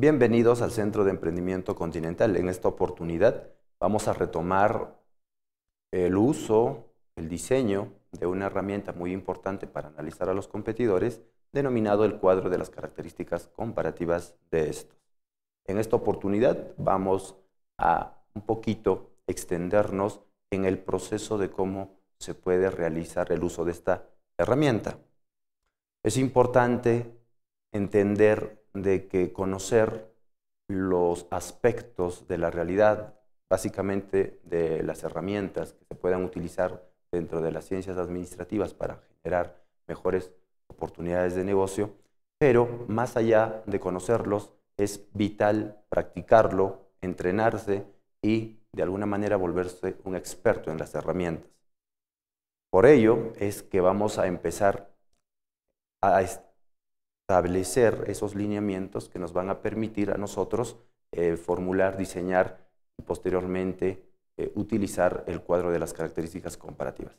Bienvenidos al Centro de Emprendimiento Continental. En esta oportunidad vamos a retomar el uso, el diseño de una herramienta muy importante para analizar a los competidores, denominado el cuadro de las características comparativas de estos. En esta oportunidad vamos a un poquito extendernos en el proceso de cómo se puede realizar el uso de esta herramienta. Es importante entender de que conocer los aspectos de la realidad, básicamente de las herramientas que se puedan utilizar dentro de las ciencias administrativas para generar mejores oportunidades de negocio, pero más allá de conocerlos, es vital practicarlo, entrenarse y de alguna manera volverse un experto en las herramientas. Por ello es que vamos a empezar a, establecer esos lineamientos que nos van a permitir a nosotros eh, formular, diseñar y posteriormente eh, utilizar el cuadro de las características comparativas.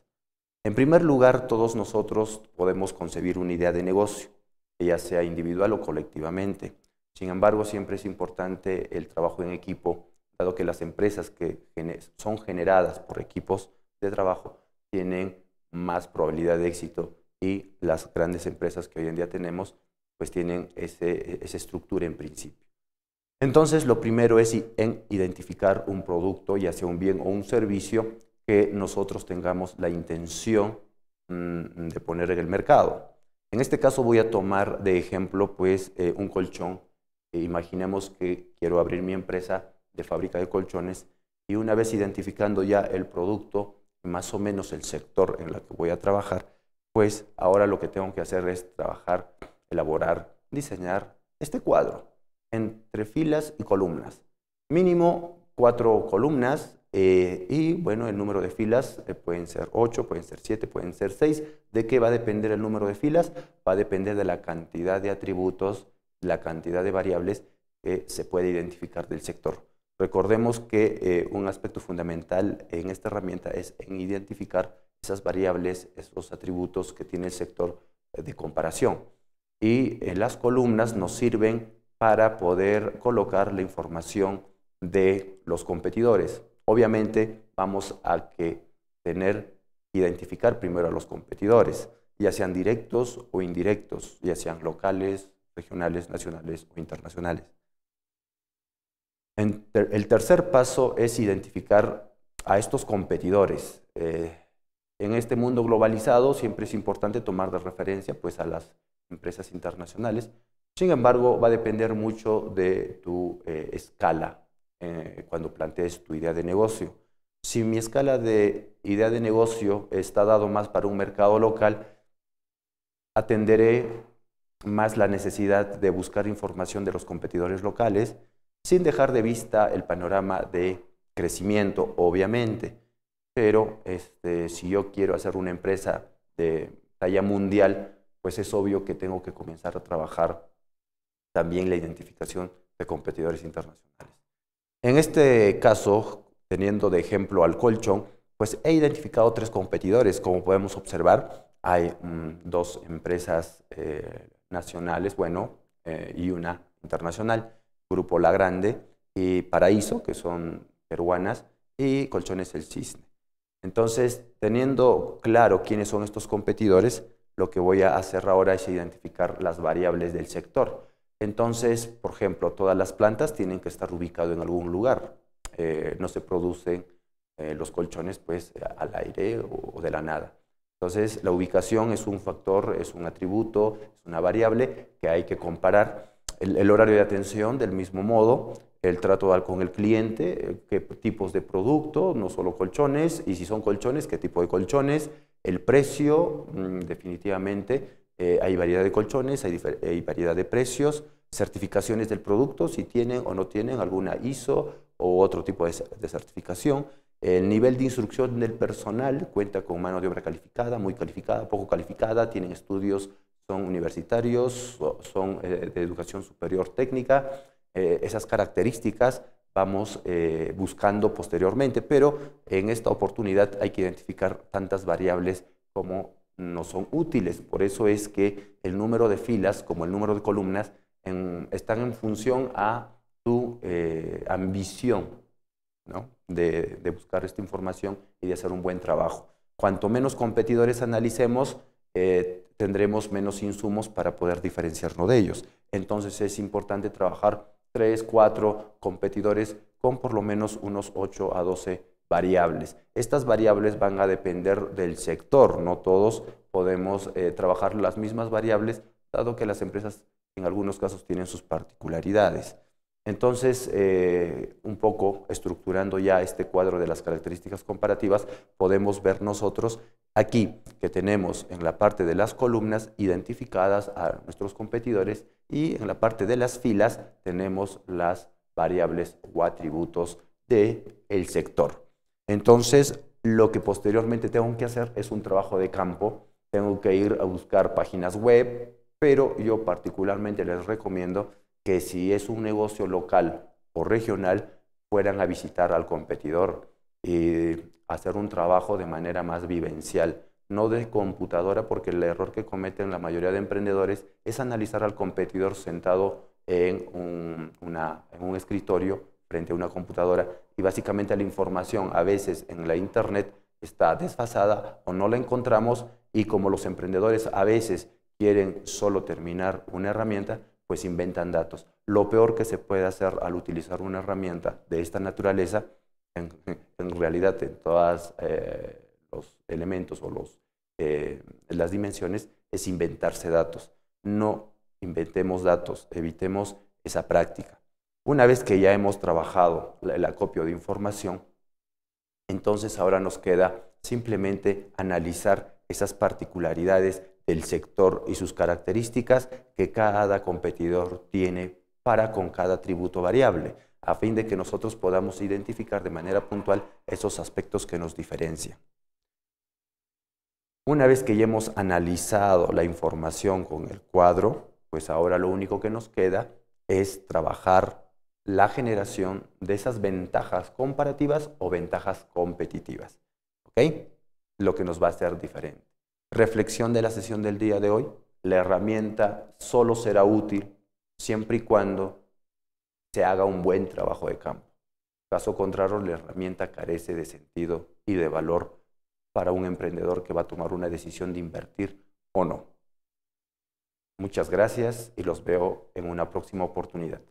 En primer lugar, todos nosotros podemos concebir una idea de negocio, ya sea individual o colectivamente. Sin embargo, siempre es importante el trabajo en equipo, dado que las empresas que son generadas por equipos de trabajo tienen más probabilidad de éxito y las grandes empresas que hoy en día tenemos pues tienen ese, esa estructura en principio. Entonces, lo primero es identificar un producto, ya sea un bien o un servicio, que nosotros tengamos la intención mm, de poner en el mercado. En este caso voy a tomar de ejemplo pues eh, un colchón. E imaginemos que quiero abrir mi empresa de fábrica de colchones y una vez identificando ya el producto, más o menos el sector en el que voy a trabajar, pues ahora lo que tengo que hacer es trabajar elaborar, diseñar este cuadro entre filas y columnas. Mínimo cuatro columnas eh, y bueno, el número de filas eh, pueden ser ocho, pueden ser siete, pueden ser seis. ¿De qué va a depender el número de filas? Va a depender de la cantidad de atributos, la cantidad de variables que se puede identificar del sector. Recordemos que eh, un aspecto fundamental en esta herramienta es en identificar esas variables, esos atributos que tiene el sector de comparación y eh, las columnas nos sirven para poder colocar la información de los competidores. Obviamente vamos a que tener, identificar primero a los competidores, ya sean directos o indirectos, ya sean locales, regionales, nacionales o internacionales. El tercer paso es identificar a estos competidores. Eh, en este mundo globalizado siempre es importante tomar de referencia pues, a las empresas internacionales. Sin embargo, va a depender mucho de tu eh, escala eh, cuando plantees tu idea de negocio. Si mi escala de idea de negocio está dado más para un mercado local, atenderé más la necesidad de buscar información de los competidores locales sin dejar de vista el panorama de crecimiento, obviamente. Pero este, si yo quiero hacer una empresa de talla mundial, pues es obvio que tengo que comenzar a trabajar también la identificación de competidores internacionales. En este caso, teniendo de ejemplo al colchón, pues he identificado tres competidores. Como podemos observar, hay mm, dos empresas eh, nacionales, bueno, eh, y una internacional, Grupo La Grande y Paraíso, que son peruanas, y Colchones El Cisne. Entonces, teniendo claro quiénes son estos competidores, lo que voy a hacer ahora es identificar las variables del sector. Entonces, por ejemplo, todas las plantas tienen que estar ubicadas en algún lugar. Eh, no se producen eh, los colchones pues, al aire o, de la nada. Entonces, la ubicación es un factor, es un atributo, es una variable que hay que comparar. El, el horario de atención, del mismo modo, el trato con el cliente, eh, qué tipos de producto, no solo colchones, y si son colchones, qué tipo de colchones, el precio, mm, definitivamente, eh, hay variedad de colchones, hay, variedad de precios, certificaciones del producto, si tienen o no tienen alguna ISO o otro tipo de, certificación. El nivel de instrucción del personal cuenta con mano de obra calificada, muy calificada, poco calificada, tienen estudios, son universitarios, son eh, de educación superior técnica. Eh, esas características vamos eh, buscando posteriormente, pero en esta oportunidad hay que identificar tantas variables como no son útiles. Por eso es que el número de filas, como el número de columnas, están en función a tu eh, ambición de, buscar esta información y de hacer un buen trabajo. Cuanto menos competidores analicemos, eh, tendremos menos insumos para poder diferenciarnos de ellos. Entonces es importante trabajar tres, cuatro competidores con por lo menos unos 8 a 12 variables. Estas variables van a depender del sector, no todos podemos eh, trabajar las mismas variables, dado que las empresas en algunos casos tienen sus particularidades. Entonces, eh, un poco estructurando ya este cuadro de las características comparativas, podemos ver nosotros aquí que tenemos en la parte de las columnas identificadas a nuestros competidores y en la parte de las filas tenemos las variables o atributos del el sector. Entonces, lo que posteriormente tengo que hacer es un trabajo de campo, tengo que ir a buscar páginas web, pero yo particularmente les recomiendo que si es un negocio local o regional, fueran a visitar al competidor y hacer un trabajo de manera más vivencial, no de computadora, porque el error que cometen la mayoría de emprendedores es analizar al competidor sentado en un, escritorio frente a una computadora y básicamente la información a veces en la internet está desfasada o no la encontramos y como los emprendedores a veces quieren solo terminar una herramienta, pues inventan datos. Lo peor que se puede hacer al utilizar una herramienta de esta naturaleza, en, realidad en todos eh, los elementos o eh, las dimensiones, es inventarse datos. No inventemos datos, evitemos esa práctica. Una vez que ya hemos trabajado el acopio de información, entonces ahora nos queda simplemente analizar esas particularidades del sector y sus características que cada competidor tiene para con cada atributo variable, a fin de que nosotros podamos identificar de manera puntual esos aspectos que nos diferencian. Una vez que ya hemos analizado la información con el cuadro, pues ahora lo único que nos queda es trabajar la generación de esas ventajas comparativas o ventajas competitivas. ¿Ok? Lo que nos va a hacer diferente. Reflexión de la sesión del día de hoy. La herramienta solo será útil siempre y cuando se haga un buen trabajo de campo. Caso contrario, la herramienta carece de sentido y de valor para un emprendedor que va a tomar una decisión de invertir o no. Muchas gracias y los veo en una próxima oportunidad.